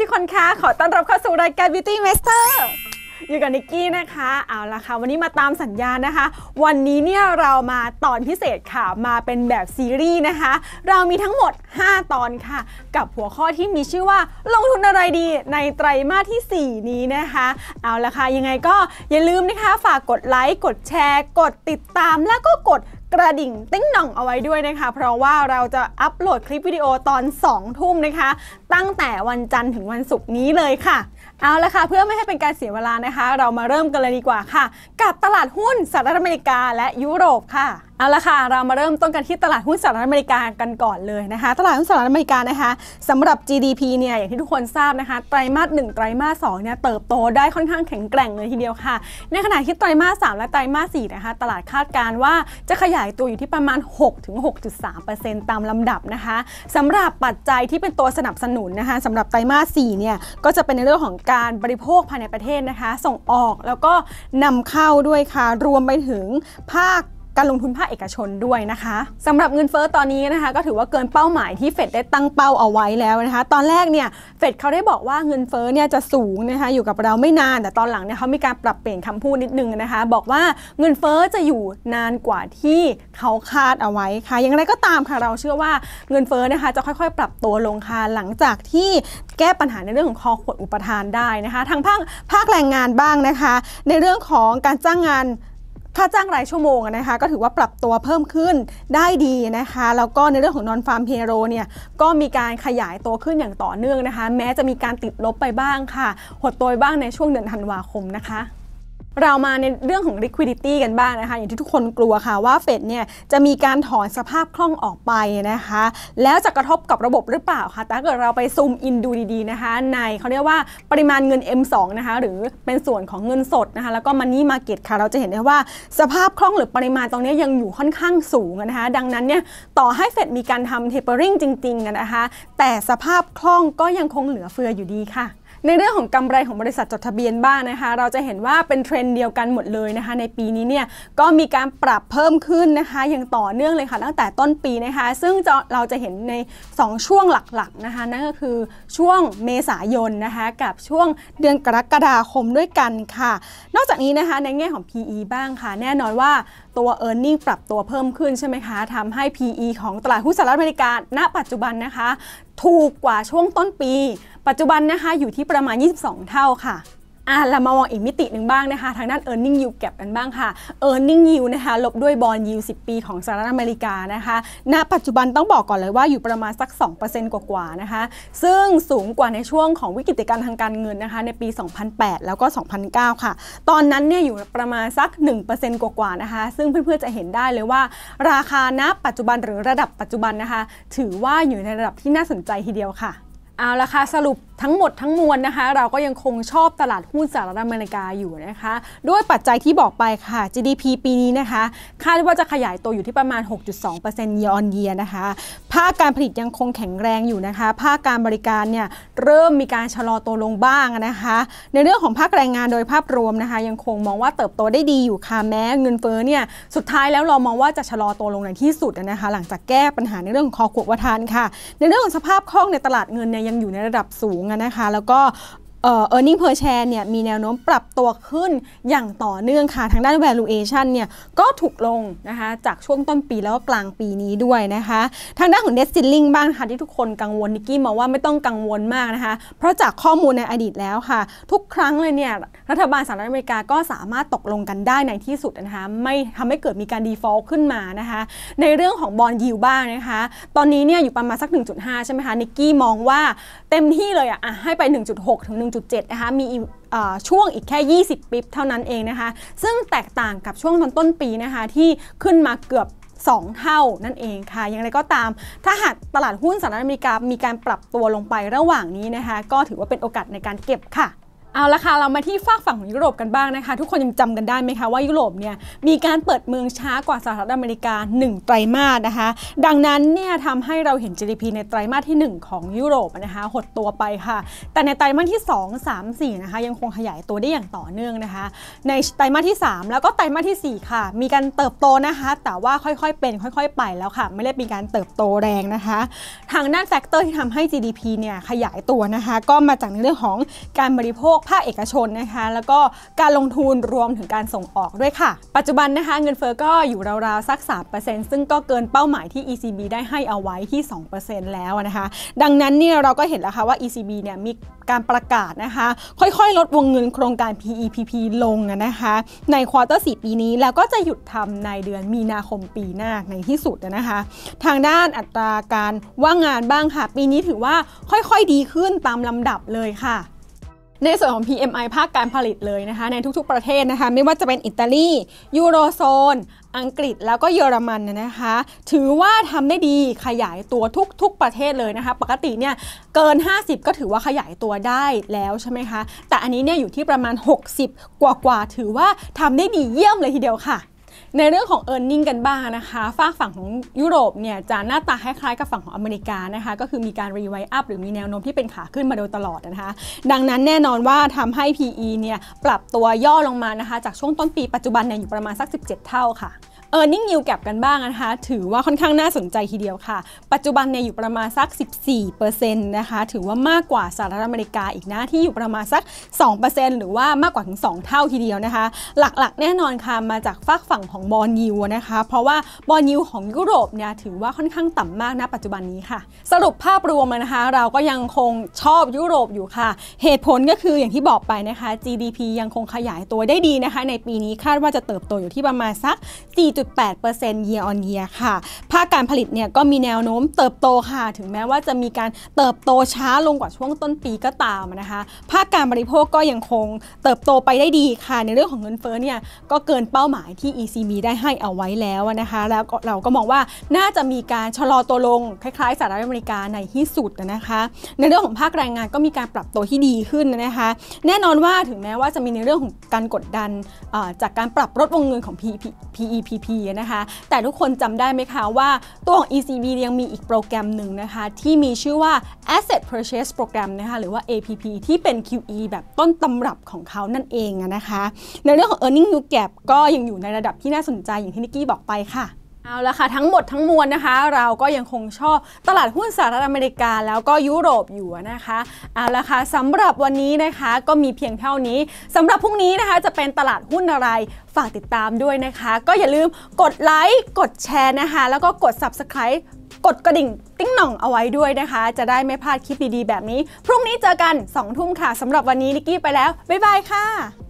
ทุกคนคะขอต้อนรับเข้าสู่รายการ Beauty Master อยู่กับนิกกี้นะคะ เอาละค่ะ วันนี้มาตามสัญญานะคะ วันนี้เนี่ยเรามาตอนพิเศษค่ะ มาเป็นแบบซีรีส์นะคะ เรามีทั้งหมด 5 ตอนค่ะ กับหัวข้อที่มีชื่อว่าลงทุนอะไรดีในไตรมาสที่ 4 นี้นะคะ เอาละค่ะ ยังไงก็อย่าลืมนะคะฝากกดไลค์กดแชร์ กดติดตามแล้วก็กดระดิ่งติ้งหน่องเอาไว้ด้วยนะคะ เพราะว่าเราจะอัปโหลดคลิปวิดีโอตอน 2 ทุ่มนะคะ ตั้งแต่วันจันทร์ถึงวันศุกร์นี้เลยค่ะ เอาละค่ะ เพื่อไม่ให้เป็นการเสียเวลานะคะ เรามาเริ่มกันเลยดีกว่าค่ะ กับตลาดหุ้นสหรัฐอเมริกาและยุโรปค่ะเอาละค่ะเรามาเริ่มต้นกันที่ตลาดหุ้นสหรัฐอเมริกากันก่อนเลยนะคะตลาดหุ้นสหรัฐอเมริกานะคะสำหรับ GDP เนี่ยอย่างที่ทุกคนทราบนะคะไตรมาส1ไตรมาส2เนี่ยเติบโตได้ค่อนข้างแข็งแกร่งเลยทีเดียวค่ะ ในขณะที่ไตรมาส3และไตรมาส4นะคะตลาดคาดการว่าจะขยายตัวอยู่ที่ประมาณ6-6.3%ตามลำดับนะคะสำหรับปัจจัยที่เป็นตัวสนับสนุนนะคะสำหรับไตรมาส4เนี่ยก็จะเป็นในเรื่องของการบริโภคภายในประเทศนะคะส่งออกแล้วก็นำเข้าด้วยค่ะรวมไปถึงภาคการลงทุนภาคเอกชนด้วยนะคะ สำหรับเงินเฟ้อตอนนี้นะคะก็ถือว่าเกินเป้าหมายที่เฟดได้ตั้งเป้าเอาไว้แล้วนะคะ ตอนแรกเนี่ยเฟดเขาได้บอกว่าเงินเฟ้อเนี่ยจะสูงนะคะอยู่กับเราไม่นานแต่ตอนหลังเนี่ยเขามีการปรับเปลี่ยนคำพูดนิดนึงนะคะ บอกว่าเงินเฟ้อจะอยู่นานกว่าที่เขาคาดเอาไว้ค่ะ อย่างไรก็ตามค่ะเราเชื่อว่าเงินเฟ้อนะคะ จะค่อยๆ ปรับตัวลงค่ะหลังจากที่แก้ปัญหาในเรื่องของคอขวดอุปทานได้นะคะทางภาคภาคแรงงานบ้างนะคะ ในเรื่องของการจ้างงานค่าจ้างรายชั่วโมงนะคะก็ถือว่าปรับตัวเพิ่มขึ้นได้ดีนะคะ แล้วก็ในเรื่องของนอนฟาร์มเฮโรเนี่ยก็มีการขยายตัวขึ้นอย่างต่อเนื่องนะคะ แม้จะมีการติดลบไปบ้างค่ะหดตัวบ้างในช่วงเดือนธันวาคมนะคะเรามาในเรื่องของ liquidity กันบ้างนะคะ อย่างที่ทุกคนกลัวค่ะว่าเฟดเนี่ยจะมีการถอนสภาพคล่องออกไปนะคะแล้วจะกระทบกับระบบหรือเปล่าคะแต่ถ้าเกิดเราไปซูมอินดูดีๆนะคะในเขาเรียกว่าปริมาณเงิน M2 นะคะหรือเป็นส่วนของเงินสดนะคะแล้วก็มันนี่มาเก็ตค่ะเราจะเห็นได้ว่าสภาพคล่องหรือปริมาณตรงนี้ยังอยู่ค่อนข้างสูงนะคะ ดังนั้นเนี่ยต่อให้เฟดมีการทำ tapering จริงๆนะคะ แต่สภาพคล่องก็ยังคงเหลือเฟืออยู่ดีค่ะในเรื่องของกำไรของบริษัทจดทะเบียนบ้านนะคะ เราจะเห็นว่าเป็นเทรนด์เดียวกันหมดเลยนะคะในปีนี้เนี่ยก็มีการปรับเพิ่มขึ้นนะคะอย่างต่อเนื่องเลยค่ะตั้งแต่ต้นปีนะคะซึ่งเราจะเห็นใน 2 ช่วงหลักๆนะคะนั่นก็คือช่วงเมษายนนะคะกับช่วงเดือนกรกฎาคมด้วยกันค่ะ นอกจากนี้นะคะในแง่ของ PE บ้างค่ะแน่นอนว่าตัว e a r n i n g ปรับตัวเพิ่มขึ้นใช่ไหมคะทำให้ PE ของตลาดหุ้นสหรัฐอเมริกาณปัจจุบันนะคะ ถูกกว่าช่วงต้นปี ปัจจุบันนะคะอยู่ที่ประมาณ 22 เท่าค่ะอ่ะเรามามองอีกมิติหนึ่งบ้างนะคะทางด้าน e a r n i n g yield gap กันบ้างค่ะ e a r n i n g yield นะคะลบด้วยบอลยิว10 ปีของสหรัฐอเมริกานะคะ ณ ปัจจุบันต้องบอกก่อนเลยว่าอยู่ประมาณสัก 2%กว่าๆ นะคะ ซึ่งสูงกว่าในช่วงของวิกฤตการทางการเงินนะคะในปี 2008 แล้วก็ 2009 ค่ะ ตอนนั้นเนี่ยอยู่ประมาณสัก 1%กว่าๆ นะคะ ซึ่งเพื่อนๆ จะเห็นได้เลยว่า ราคาณปัจจุบันหรือระดับปัจจุบันนะคะถือว่าอยู่ในระดับที่น่าสนใจทีเดียวค่ะ เอาละค่ะสรุปทั้งหมด ทั้งมวลนะคะ เราก็ยังคงชอบตลาดหุ้นสหรัฐอเมริกาอยู่นะคะด้วยปัจจัยที่บอกไปค่ะ GDP ปีนี้นะคะคาดว่าจะขยายตัวอยู่ที่ประมาณ 6.2% year on year นะคะ ภาคการผลิตยังคงแข็งแรงอยู่นะคะ ภาคการบริการเนี่ยเริ่มมีการชะลอตัวลงบ้างนะคะ ในเรื่องของภาคแรงงานโดยภาพรวมนะคะ ยังคงมองว่าเติบโตได้ดีอยู่ค่ะ แม้เงินเฟ้อเนี่ยสุดท้ายแล้วเรามองว่าจะชะลอตัวลงในที่สุดนะคะหลังจากแก้ปัญหาในเรื่องของคอขวดวัฒนค่ะ ในเรื่องของสภาพคล่องในตลาดเงินเนี่ยยังอยู่ในระดับสูงนะคะแล้วก็เอเอร์เน็งเพอร์แชร์เนี่ยมีแนวโน้มปรับตัวขึ้นอย่างต่อเนื่องค่ะทางด้าน valuation เนี่ยก็ถูกลงนะคะจากช่วงต้นปีแล้วก็กลางปีนี้ด้วยนะคะทางด้านของ debt ceiling บ้างค่ะที่ทุกคนกังวลนิกกี้มาว่าไม่ต้องกังวลมากนะคะเพราะจากข้อมูลในอดีตแล้วค่ะทุกครั้งเลยเนี่ยรัฐบาลสหรัฐอเมริกาก็สามารถตกลงกันได้ในที่สุดนะคะไม่ทำให้เกิดมีการ default ขึ้นมานะคะในเรื่องของบอลยิวบ้างนะคะตอนนี้เนี่ยอยู่ประมาณสัก 1.5ใช่ไหมคะนิกกี้มองว่าเต็มที่เลยอ่ะให้ไป1.6ถึง1.7นะคะมีช่วงอีกแค่ 20ปิบเท่านั้นเองนะคะ ซึ่งแตกต่างกับช่วงตอนต้นปีนะคะที่ขึ้นมาเกือบ 2 เท่านั่นเองค่ะอย่างไรก็ตาม ถ้าหากตลาดหุ้นสหรัฐอเมริกามีการปรับตัวลงไประหว่างนี้นะคะ ก็ถือว่าเป็นโอกาสในการเก็บค่ะเอาละค่ะเรามาที่ฝากฝั่งของยุโรปกันบ้างนะคะ ทุกคนยังจำกันได้ไหมคะว่ายุโรปเนี่ยมีการเปิดเมืองช้ากว่าสหรัฐอเมริกา 1 ไตรมาสนะคะ ดังนั้นเนี่ยทำให้เราเห็น GDP ในไตรมาสที่ 1 ของยุโรปนะคะหดตัวไปค่ะ แต่ในไตรมาสที่ 2 3 4นะคะยังคงขยายตัวได้อย่างต่อเนื่องนะคะ ในไตรมาสที่ 3 แล้วก็ไตรมาสที่ 4 ค่ะ มีการเติบโตนะคะแต่ว่าค่อยๆเป็นค่อยๆไปแล้วค่ะไม่ได้มีการเติบโตแรงนะคะ ทางด้านแฟกเตอร์ที่ทำให้ GDP เนี่ยขยายตัวนะคะก็มาจากในเรื่องของการบริโภคภาคเอกชนนะคะแล้วก็การลงทุนรวมถึงการส่งออกด้วยค่ะ ปัจจุบันนะคะ เงินเฟอ้อก็อยู่ราวๆสัก 3%ซึ่งก็เกินเป้าหมายที่ ECB ได้ให้เอาไว้ที่ 2%แล้วนะคะ ดังนั้นเนี่ยเราก็เห็นแล้วค่ะว่า ECB เนี่ยมีการประกาศนะคะ ค่อยๆ ลดวงเงินโครงการ PEPP ลงนะคะ ในควอเตอร์สปีนี้แล้วก็จะหยุดทำในเดือนมีนาคมปีหน้าในที่สุดนะคะ ทางด้านอัตราการว่างงานบ้างค่ะปีนี้ถือว่าค่อยๆดีขึ้นตามลำดับเลยค่ะในส่วนของ PMI ภาคการผลิตเลยนะคะในทุกๆ ประเทศนะคะไม่ว่าจะเป็นอิตาลียูโรโซน อังกฤษแล้วก็เยอรมันนะคะถือว่าทำได้ดีขยายตัวทุกๆ ประเทศเลยนะคะ ปกติเนี่ยเกิน 50 ก็ถือว่าขยายตัวได้แล้วใช่ไหมคะ แต่อันนี้เนี่ยอยู่ที่ประมาณ 60 กว่าๆ ถือว่าทำได้ดีเยี่ยมเลยทีเดียวค่ะในเรื่องของ e a r n i n g กันบ้างนะคะฝากฝั่งของยุโรปเนี่ยจะหน้าตาคล้ายๆกับฝั่งของอเมริกานะคะ ก็คือมีการรีไวอัพหรือมีแนวโน้มที่เป็นขาขึ้นมาโดยตลอดนะคะ ดังนั้นแน่นอนว่าทำให้ PE เนี่ยปรับตัวย่อลงมานะคะจากช่วงต้นปีปัจจุบันเนี่ยอยู่ประมาณสัก 17 เท่าค่ะ e a r n i n g yield g a กันบ้างนะคะถือว่าค่อนข้างน่าสนใจทีเดียวค่ะ ปัจจุบันเนี่ยอยู่ประมาณสัก 14%นะคะถือว่ามากกว่าสหรัฐอเมริกาอีกนะ ที่อยู่ประมาณสัก 2%หรือว่ามากกว่าถึง 2 เท่าทีเดียวนะคะ หลักๆแน่นอนค่ะมาจากฝากฝั่งของบอลยิวนะคะเพราะว่าบอลยิวของยุโรปเนี่ยถือว่าค่อนข้างต่ำมากนะปัจจุบันนี้ค่ะ สรุปภาพรวมนะคะเราก็ยังคงชอบยุโรปอยู่ค่ะ เหตุผลก็คืออย่างที่บอกไปนะคะ GDP ยังคงขยายตัวได้ดีนะคะ ในปีนี้คาดว่าจะเติบโตอยู่ที่ประมาณสัก 4 4 8 year on year ค่ะ ภาคการผลิตเนี่ยก็มีแนวโน้มเติบโตค่ะ ถึงแม้ว่าจะมีการเติบโตช้าลงกว่าช่วงต้นปีก็ตามนะคะ ภาคการบริโภคก็ยังคงเติบโตไปได้ดีค่ะ ในเรื่องของเงินเฟ้อเนี่ยก็เกินเป้าหมายที่ ECB ได้ให้เอาไว้แล้วนะคะ แล้วเราก็มองว่าน่าจะมีการชะลอตัวลงคล้ายๆสหรัฐอเมริกาในที่สุดนะคะ ในเรื่องของภาคแรงงานก็มีการปรับตัวที่ดีขึ้นนะคะ แน่นอนว่าถึงแม้ว่าจะมีในเรื่องของการกดดันจากการปรับลดวงเงินของ PEPP นะคะแต่ทุกคนจำได้ไหมคะว่าตัวของ ECB ยังมีอีกโปรแกรมหนึ่งนะคะ ที่มีชื่อว่า Asset Purchase Program นะคะหรือว่า APP ที่เป็น QE แบบต้นตำรับของเขานั่นเองนะคะ ในเรื่องของ Earning New Gap ก็ยังอยู่ในระดับที่น่าสนใจอย่างที่นิกกี้บอกไปค่ะเอาละค่ะทั้งหมดทั้งมวลนะคะ เราก็ยังคงชอบตลาดหุ้นสหรัฐอเมริกา แล้วก็ยุโรปอยู่นะคะเอาละค่ะสำหรับวันนี้นะคะ ก็มีเพียงเท่านี้สำหรับพรุ่งนี้นะคะ จะเป็นตลาดหุ้นอะไรฝากติดตามด้วยนะคะ ก็อย่าลืมกดไลค์กดแชร์นะคะ แล้วก็กด Subscribe กดกระดิ่งติ้งหน่องเอาไว้ด้วยนะคะ จะได้ไม่พลาดคลิปดีๆแบบนี้ พรุ่งนี้เจอกัน2ทุ่มค่ะสำหรับวันนี้นิกกี้ไปแล้วบ๊ายบายค่ะ